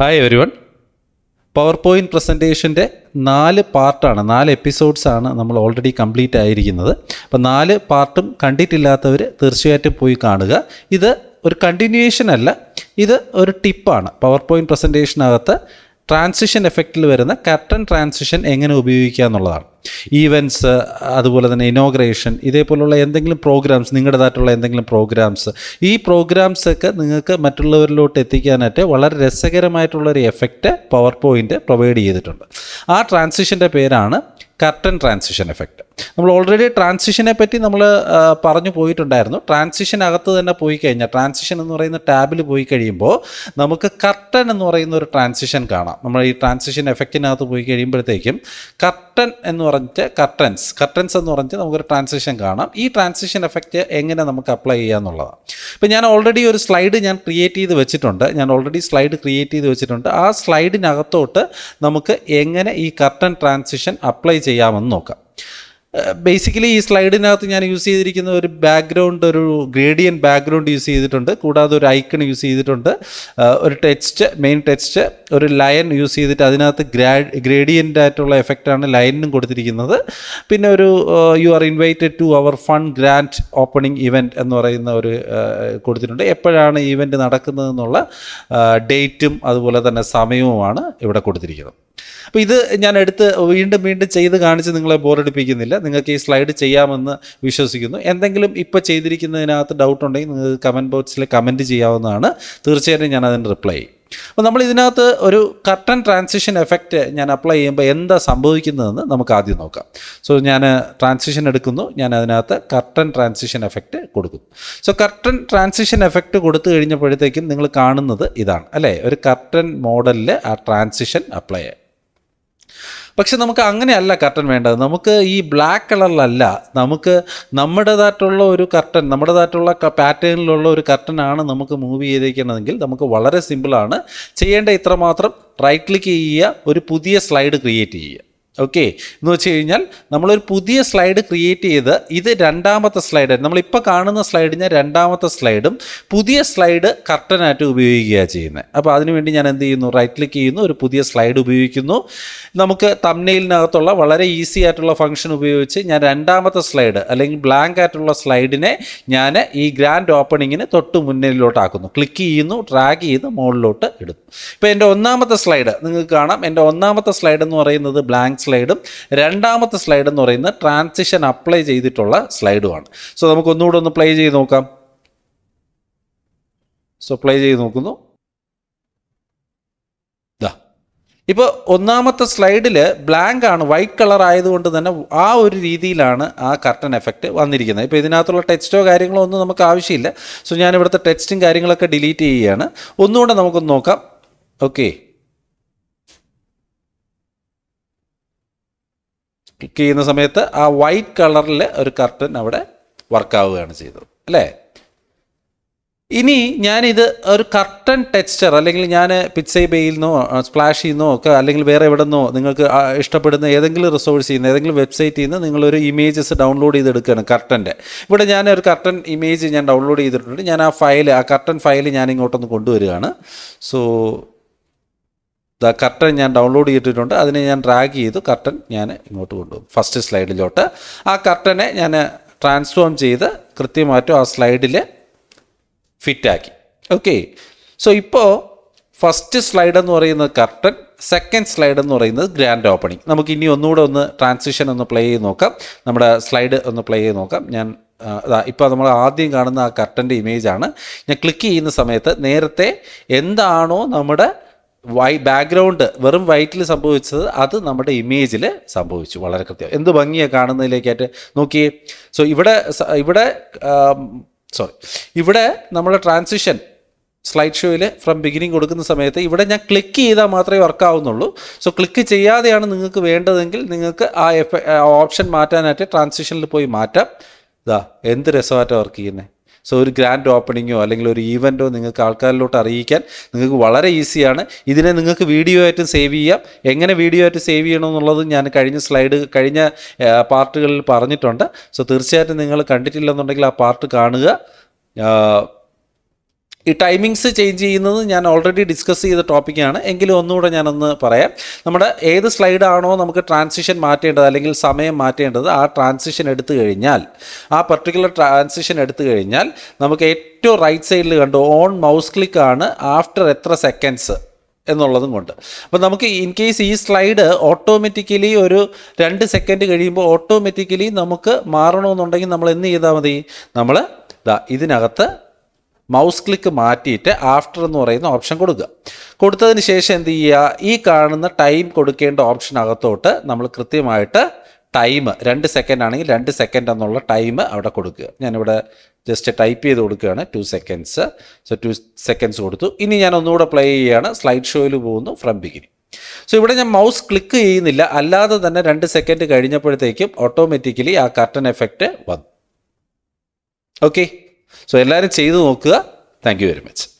hi everyone PowerPoint പ്രസൻറ്റേഷൻ്റെ നാല് പാർട്ടാണ് നാല് എപ്പിസോഡ്സാണ് നമ്മൾ ഓൾറെഡി കംപ്ലീറ്റ് ആയിരിക്കുന്നത് അപ്പോൾ നാല് പാർട്ടും കണ്ടിട്ടില്ലാത്തവർ തീർച്ചയായിട്ടും പോയി കാണുക ഇത് ഒരു കണ്ടിന്യൂവേഷൻ അല്ല ഇത് ഒരു ടിപ്പാണ് പവർ പോയിൻറ്റ് പ്രസൻറ്റേഷനകത്ത് ട്രാൻസിഷൻ എഫക്റ്റിൽ വരുന്ന കർട്ടൻ ട്രാൻസിഷൻ എങ്ങനെ ഉപയോഗിക്കുക എന്നുള്ളതാണ് ഈവൻസ് uh, അതുപോലെ തന്നെ ഇനോഗ്രേഷൻ ഇതേപോലുള്ള എന്തെങ്കിലും പ്രോഗ്രാംസ് നിങ്ങളുടേതായിട്ടുള്ള എന്തെങ്കിലും പ്രോഗ്രാംസ് ഈ പ്രോഗ്രാംസ് ഒക്കെ നിങ്ങൾക്ക് മറ്റുള്ളവരിലോട്ട് എത്തിക്കാനായിട്ട് വളരെ രസകരമായിട്ടുള്ള ഒരു എഫക്റ്റ് പവർ പോയിൻ്റ് പ്രൊവൈഡ് ചെയ്തിട്ടുണ്ട് ആ ട്രാൻസിഷൻ്റെ പേരാണ് കർട്ടൻ ട്രാൻസിഷൻ എഫക്റ്റ് നമ്മൾ ഓൾറെഡി ട്രാൻസിഷനെ പറ്റി നമ്മൾ പറഞ്ഞു പോയിട്ടുണ്ടായിരുന്നു ട്രാൻസിഷൻ അകത്ത് തന്നെ പോയി കഴിഞ്ഞാൽ ട്രാൻസിഷൻ എന്ന് പറയുന്ന ടാബിൽ പോയി കഴിയുമ്പോൾ നമുക്ക് കർട്ടൻ എന്ന് പറയുന്ന ഒരു ട്രാൻസിഷൻ കാണാം നമ്മൾ ഈ ട്രാൻസിഷൻ എഫക്റ്റിനകത്ത് പോയി കഴിയുമ്പോഴത്തേക്കും കർട്ടൻ എന്ന് പറഞ്ഞിട്ട് കർട്ടൻസ് കർട്ടൻസ് എന്ന് പറഞ്ഞിട്ട് നമുക്കൊരു ട്രാൻസിഷൻ കാണാം ഈ ട്രാൻസിഷൻ എഫക്റ്റ് എങ്ങനെ നമുക്ക് അപ്ലൈ ചെയ്യാന്നുള്ളതാണ് ഇപ്പം ഞാൻ ഓൾറെഡി ഒരു സ്ലൈഡ് ഞാൻ ക്രിയേറ്റ് ചെയ്ത് വെച്ചിട്ടുണ്ട് ഞാൻ ഓൾറെഡി സ്ലൈഡ് ക്രിയേറ്റ് ചെയ്ത് വെച്ചിട്ടുണ്ട് ആ സ്ലൈഡിനകത്തോട്ട് നമുക്ക് എങ്ങനെ ഈ കർട്ടൻ ട്രാൻസിഷൻ അപ്ലൈ ചെയ്യാമെന്ന് നോക്കാം ബേസിക്കലി ഈ സ്ലൈഡിനകത്ത് ഞാൻ യൂസ് ചെയ്തിരിക്കുന്ന ഒരു ബാക്ക്ഗ്രൗണ്ട് ഒരു ഗ്രേഡിയൻ ബാക്ക്ഗ്രൗണ്ട് യൂസ് ചെയ്തിട്ടുണ്ട് കൂടാതെ ഒരു ഐക്കൺ യൂസ് ചെയ്തിട്ടുണ്ട് ഒരു ടെക്സ്റ്റ് മെയിൻ ടെക്സ്റ്റ് ഒരു ലയൻ യൂസ് ചെയ്തിട്ട് അതിനകത്ത് ഗ്രാ ഗ്രേഡിയൻ്റ് ആയിട്ടുള്ള എഫക്റ്റാണ് ലൈനിനും കൊടുത്തിരിക്കുന്നത് പിന്നെ ഒരു you are invited to our fun grand opening event എന്ന് പറയുന്ന ഒരു കൊടുത്തിട്ടുണ്ട് എപ്പോഴാണ് ഇവൻറ്റ് നടക്കുന്നതെന്നുള്ള ഡേറ്റും അതുപോലെ തന്നെ സമയവുമാണ് ഇവിടെ കൊടുത്തിരിക്കുന്നത് അപ്പോൾ ഇത് ഞാൻ എടുത്ത് വീണ്ടും വീണ്ടും ചെയ്ത് കാണിച്ച് നിങ്ങളെ ബോറടിപ്പിക്കുന്നില്ല നിങ്ങൾക്ക് ഈ സ്ലൈഡ് ചെയ്യാമെന്ന് വിശ്വസിക്കുന്നു എന്തെങ്കിലും ഇപ്പോൾ ചെയ്തിരിക്കുന്നതിനകത്ത് ഡൗട്ട് ഉണ്ടെങ്കിൽ നിങ്ങൾക്ക് കമൻറ്റ് ബോക്സിൽ കമൻറ്റ് ചെയ്യാവുന്നതാണ് തീർച്ചയായിട്ടും ഞാൻ അതിന് റിപ്ലൈ ചെയ്യും അപ്പോൾ നമ്മൾ ഇതിനകത്ത് ഒരു കർട്ടൻ ട്രാൻസിഷൻ എഫക്റ്റ് ഞാൻ അപ്ലൈ ചെയ്യുമ്പോൾ എന്താ സംഭവിക്കുന്നതെന്ന് നമുക്ക് ആദ്യം നോക്കാം സോ ഞാൻ ട്രാൻസിഷൻ എടുക്കുന്നു ഞാൻ അതിനകത്ത് കർട്ടൻ ട്രാൻസിഷൻ എഫക്റ്റ് കൊടുക്കുന്നു സോ കർട്ടൻ ട്രാൻസിഷൻ എഫക്റ്റ് കൊടുത്തു കഴിഞ്ഞപ്പോഴത്തേക്കും നിങ്ങൾ കാണുന്നത് ഇതാണ് അല്ലേ ഒരു കർട്ടൻ മോഡലിൽ ആ ട്രാൻസിഷൻ അപ്ലൈ ചെയ്യാം പക്ഷെ നമുക്ക് അങ്ങനെയല്ല കർട്ടൻ വേണ്ടത് നമുക്ക് ഈ ബ്ലാക്ക് കളറിലല്ല നമുക്ക് നമ്മുടേതായിട്ടുള്ള ഒരു കർട്ടൻ നമ്മുടേതായിട്ടുള്ള പാറ്റേണിലുള്ള ഒരു കർട്ടനാണ് നമുക്ക് മൂവ് ചെയ്തേക്കുന്നതെങ്കിൽ നമുക്ക് വളരെ സിമ്പിളാണ് ചെയ്യേണ്ട ഇത്രമാത്രം റൈറ്റ് ക്ലിക്ക് ചെയ്യുക ഒരു പുതിയ സ്ലൈഡ് ക്രിയേറ്റ് ചെയ്യുക ഓക്കെ എന്ന് വെച്ച് കഴിഞ്ഞാൽ നമ്മളൊരു പുതിയ സ്ലൈഡ് ക്രിയേറ്റ് ചെയ്ത് ഇത് രണ്ടാമത്തെ സ്ലൈഡ് നമ്മളിപ്പോൾ കാണുന്ന സ്ലൈഡ് ഞാൻ രണ്ടാമത്തെ സ്ലൈഡും പുതിയ സ്ലൈഡ് കർട്ടനായിട്ട് ഉപയോഗിക്കുകയാണ് ചെയ്യുന്നത് അപ്പോൾ അതിനുവേണ്ടി ഞാൻ എന്ത് ചെയ്യുന്നു റൈറ്റ് ക്ലിക്ക് ചെയ്യുന്നു ഒരു പുതിയ സ്ലൈഡ് ഉപയോഗിക്കുന്നു നമുക്ക് തമ്മിലിനകത്തുള്ള വളരെ ഈസി ആയിട്ടുള്ള ഫംഗ്ഷൻ ഉപയോഗിച്ച് ഞാൻ രണ്ടാമത്തെ സ്ലൈഡ് അല്ലെങ്കിൽ ബ്ലാങ്ക് ആയിട്ടുള്ള സ്ലൈഡിനെ ഞാൻ ഈ ഗ്രാൻഡ് ഓപ്പണിങ്ങിന് തൊട്ട് മുന്നിലോട്ടാക്കുന്നു ക്ലിക്ക് ചെയ്യുന്നു ഡ്രാഗ് ചെയ്ത് മുകളിലോട്ട് ഇടുന്നു ഇപ്പോൾ എൻ്റെ ഒന്നാമത്തെ സ്ലൈഡ് നിങ്ങൾക്ക് കാണാം എൻ്റെ ഒന്നാമത്തെ സ്ലൈഡ് എന്ന് പറയുന്നത് ബ്ലാങ്ക് സ്ലൈഡും രണ്ടാമത്തെ സ്ലൈഡ് എന്ന് പറയുന്നത് ട്രാൻസിഷൻ അപ്ലൈ ചെയ്തിട്ടുള്ള സ്ലൈഡുമാണ് സോ നമുക്ക് ഒന്നുകൂടെ ഒന്ന് പ്ലേ ചെയ്ത് നോക്കാം സോ പ്ലേ ചെയ്ത് നോക്കുന്നു ഇപ്പോൾ ഒന്നാമത്തെ സ്ലൈഡിൽ ബ്ലാങ്ക് ആണ് വൈറ്റ് കളർ ആയതുകൊണ്ട് തന്നെ ആ ഒരു രീതിയിലാണ് ആ കർട്ടൻ എഫക്റ്റ് വന്നിരിക്കുന്നത് ഇപ്പോൾ ഇതിനകത്തുള്ള ടെക്സ്റ്റോ കാര്യങ്ങളോ ഒന്നും നമുക്ക് ആവശ്യമില്ല സോ ഞാൻ ഇവിടുത്തെ ടെക്സ്റ്റും കാര്യങ്ങളൊക്കെ ഡിലീറ്റ് ചെയ്യുകയാണ് ഒന്നുകൂടെ നമുക്കൊന്ന് നോക്കാം ഓക്കെ ക്ലിക്ക് ചെയ്യുന്ന സമയത്ത് ആ വൈറ്റ് കളറിൽ ഒരു കർട്ടൻ അവിടെ വർക്കാവുകയാണ് ചെയ്തത് അല്ലേ ഇനി ഞാനിത് ഒരു കർട്ടൻ ടെക്സ്ചർ അല്ലെങ്കിൽ ഞാൻ പിച്ചൈ ബേയിൽ നിന്നോ സ്പ്ലാഷ് നിന്നോ ഒക്കെ അല്ലെങ്കിൽ വേറെ എവിടെ നിന്നോ നിങ്ങൾക്ക് ഇഷ്ടപ്പെടുന്ന ഏതെങ്കിലും റിസോഴ്സിൽ ചെയ്യുന്ന ഏതെങ്കിലും വെബ്സൈറ്റിൽ നിന്ന് നിങ്ങളൊരു ഇമേജസ് ഡൗൺലോഡ് ചെയ്തെടുക്കുകയാണ് കർട്ടൻ്റെ ഇവിടെ ഞാൻ ഒരു കർട്ടൻ ഇമേജ് ഞാൻ ഡൗൺലോഡ് ചെയ്തിട്ടുണ്ട് ഞാൻ ആ ഫയൽ ആ കർട്ടൻ ഫയൽ ഞാൻ ഇങ്ങോട്ടൊന്ന് കൊണ്ടുവരികയാണ് സോ ദ കർട്ടൻ ഞാൻ ഡൗൺലോഡ് ചെയ്തിട്ടുണ്ട് അതിനെ ഞാൻ ഡ്രാഗ് ചെയ്തു കർട്ടൻ ഞാൻ ഇങ്ങോട്ട് കൊണ്ടുപോകും ഫസ്റ്റ് സ്ലൈഡിലോട്ട് ആ കർട്ടനെ ഞാൻ ട്രാൻസ്ഫോം ചെയ്ത് കൃത്യമായിട്ടും ആ സ്ലൈഡിൽ ഫിറ്റാക്കി ഓക്കെ സോ ഇപ്പോൾ ഫസ്റ്റ് സ്ലൈഡ് എന്ന് പറയുന്നത് കർട്ടൻ സെക്കൻഡ് സ്ലൈഡ് എന്ന് പറയുന്നത് ഗ്രാൻഡ് ഓപ്പണിംഗ് നമുക്ക് ഇനി ഒന്നുകൂടെ ഒന്ന് ട്രാൻസിഷൻ ഒന്ന് പ്ലേ ചെയ്ത് നോക്കാം നമ്മുടെ സ്ലൈഡ് ഒന്ന് പ്ലേ ചെയ്ത് നോക്കാം ഞാൻ ഇപ്പോൾ നമ്മൾ ആദ്യം കാണുന്ന ആ കർട്ടൻ്റെ ഇമേജാണ് ഞാൻ ക്ലിക്ക് ചെയ്യുന്ന സമയത്ത് നേരത്തെ എന്താണോ നമ്മുടെ വൈ ബാക്ക്ഗ്രൗണ്ട് വെറും വൈറ്റിൽ സംഭവിച്ചത് അത് നമ്മുടെ ഇമേജിൽ സംഭവിച്ചു വളരെ കൃത്യം എന്ത് ഭംഗിയാണ് കാണുന്നതിലേക്കായിട്ട് നോക്കിയേ സോ ഇവിടെ ഇവിടെ സോറി ഇവിടെ നമ്മുടെ ട്രാൻസിഷൻ സ്ലൈഡ് ഷോയിൽ ഫ്രം ബിഗിനിങ് കൊടുക്കുന്ന സമയത്ത് ഇവിടെ ഞാൻ ക്ലിക്ക് ചെയ്താൽ മാത്രമേ വർക്ക് ആവുന്നുള്ളൂ സോ ക്ലിക്ക് ചെയ്യാതെയാണ് നിങ്ങൾക്ക് വേണ്ടതെങ്കിൽ നിങ്ങൾക്ക് ആ എഫ് ഓപ്ഷൻ മാറ്റാനായിട്ട് ട്രാൻസിഷനിൽ പോയി മാറ്റാം ഇതാ എന്ത് രസമായിട്ടാണ് വർക്ക് ചെയ്യുന്നത് സോ ഒരു ഗ്രാൻഡ് ഓപ്പണിങ്ങോ അല്ലെങ്കിൽ ഒരു ഈവൻറ്റോ നിങ്ങൾക്ക് ആൾക്കാരിലോട്ട് അറിയിക്കാൻ നിങ്ങൾക്ക് വളരെ ഈസിയാണ് ഇതിനെ നിങ്ങൾക്ക് വീഡിയോ ആയിട്ട് സേവ് ചെയ്യാം എങ്ങനെ വീഡിയോ ആയിട്ട് സേവ് ചെയ്യണമെന്നുള്ളത് ഞാൻ കഴിഞ്ഞ സ്ലൈഡ് കഴിഞ്ഞ പാർട്ടുകളിൽ പറഞ്ഞിട്ടുണ്ട് സോ തീർച്ചയായിട്ടും നിങ്ങൾ കണ്ടിട്ടില്ലെന്നുണ്ടെങ്കിൽ ആ പാർട്ട് കാണുക ഈ ടൈമിങ്സ് ചേഞ്ച് ചെയ്യുന്നത് ഞാൻ ഓൾറെഡി ഡിസ്കസ് ചെയ്ത ടോപ്പിക്കാണ് എങ്കിലും ഒന്നുകൂടെ ഞാനൊന്ന് പറയാം നമ്മുടെ ഏത് സ്ലൈഡാണോ നമുക്ക് ട്രാൻസിഷൻ മാറ്റേണ്ടത് അല്ലെങ്കിൽ സമയം മാറ്റേണ്ടത് ആ ട്രാൻസിഷൻ എടുത്തു കഴിഞ്ഞാൽ ആ പർട്ടിക്കുലർ ട്രാൻസിഷൻ എടുത്തു കഴിഞ്ഞാൽ നമുക്ക് ഏറ്റവും റൈറ്റ് സൈഡിൽ കണ്ടു ഓൺ മൗസ് ക്ലിക്ക് ആണ് ആഫ്റ്റർ എത്ര സെക്കൻഡ്സ് എന്നുള്ളതും കൊണ്ട് അപ്പോൾ നമുക്ക് ഇൻ കേസ് ഈ സ്ലൈഡ് ഓട്ടോമാറ്റിക്കലി ഒരു രണ്ട് സെക്കൻഡ് കഴിയുമ്പോൾ ഓട്ടോമാറ്റിക്കലി നമുക്ക് മാറണമെന്നുണ്ടെങ്കിൽ നമ്മൾ എന്ത് ചെയ്താൽ മതി നമ്മൾ ഇതിനകത്ത് മൗസ് ക്ലിക്ക് മാറ്റിയിട്ട് ആഫ്റ്റർ എന്ന് പറയുന്ന ഓപ്ഷൻ കൊടുക്കുക കൊടുത്തതിന് ശേഷം എന്ത് ചെയ്യുക ഈ കാണുന്ന ടൈം കൊടുക്കേണ്ട ഓപ്ഷൻ അകത്തോട്ട് നമ്മൾ കൃത്യമായിട്ട് ടൈം രണ്ട് സെക്കൻഡ് ആണെങ്കിൽ രണ്ട് സെക്കൻഡ് എന്നുള്ള ടൈം അവിടെ കൊടുക്കുക ഞാനിവിടെ ജസ്റ്റ് ടൈപ്പ് ചെയ്ത് കൊടുക്കുകയാണ് two seconds so two seconds കൊടുത്തു ഇനി ഞാൻ ഒന്നുകൂടെ പ്ലേ ചെയ്യുകയാണ് സ്ലൈഡ് ഷോയിൽ പോകുന്നു ഫ്രം ബിഗിനി സോ ഇവിടെ ഞാൻ മൗസ് ക്ലിക്ക് ചെയ്യുന്നില്ല അല്ലാതെ തന്നെ രണ്ട് സെക്കൻഡ് കഴിഞ്ഞപ്പോഴത്തേക്കും ഓട്ടോമാറ്റിക്കലി ആ കർട്ടൺ എഫക്റ്റ് വന്നു ഓക്കെ സോ എല്ലാവരും ചെയ്തു നോക്കുക താങ്ക് യു വെരി മച്ച്